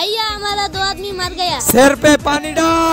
भैया हमारा दो आदमी मर गया सिर पे पानी डाल